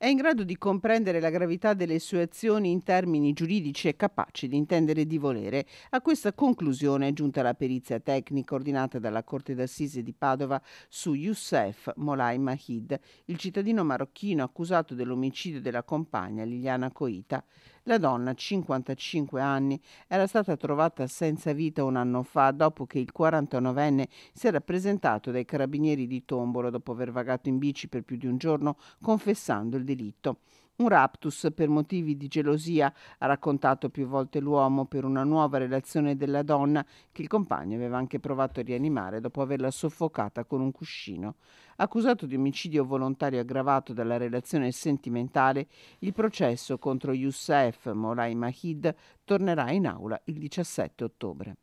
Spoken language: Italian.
è in grado di comprendere la gravità delle sue azioni in termini giuridici e capace di intendere di volere. A questa conclusione è giunta la perizia tecnica ordinata dalla Corte d'Assise di Padova su Youssef Molay Mahid, il cittadino marocchino accusato dell'omicidio della compagna Liliana Coita. La donna, 55 anni, era stata trovata senza vita un anno fa dopo che il 49enne si era presentato dai carabinieri di Tombolo dopo aver vagato in bici per più di un giorno confessando il delitto. Un raptus per motivi di gelosia, ha raccontato più volte l'uomo per una nuova relazione della donna che il compagno aveva anche provato a rianimare dopo averla soffocata con un cuscino. Accusato di omicidio volontario aggravato dalla relazione sentimentale, il processo contro Youssef Molay Mahid tornerà in aula il 17 ottobre.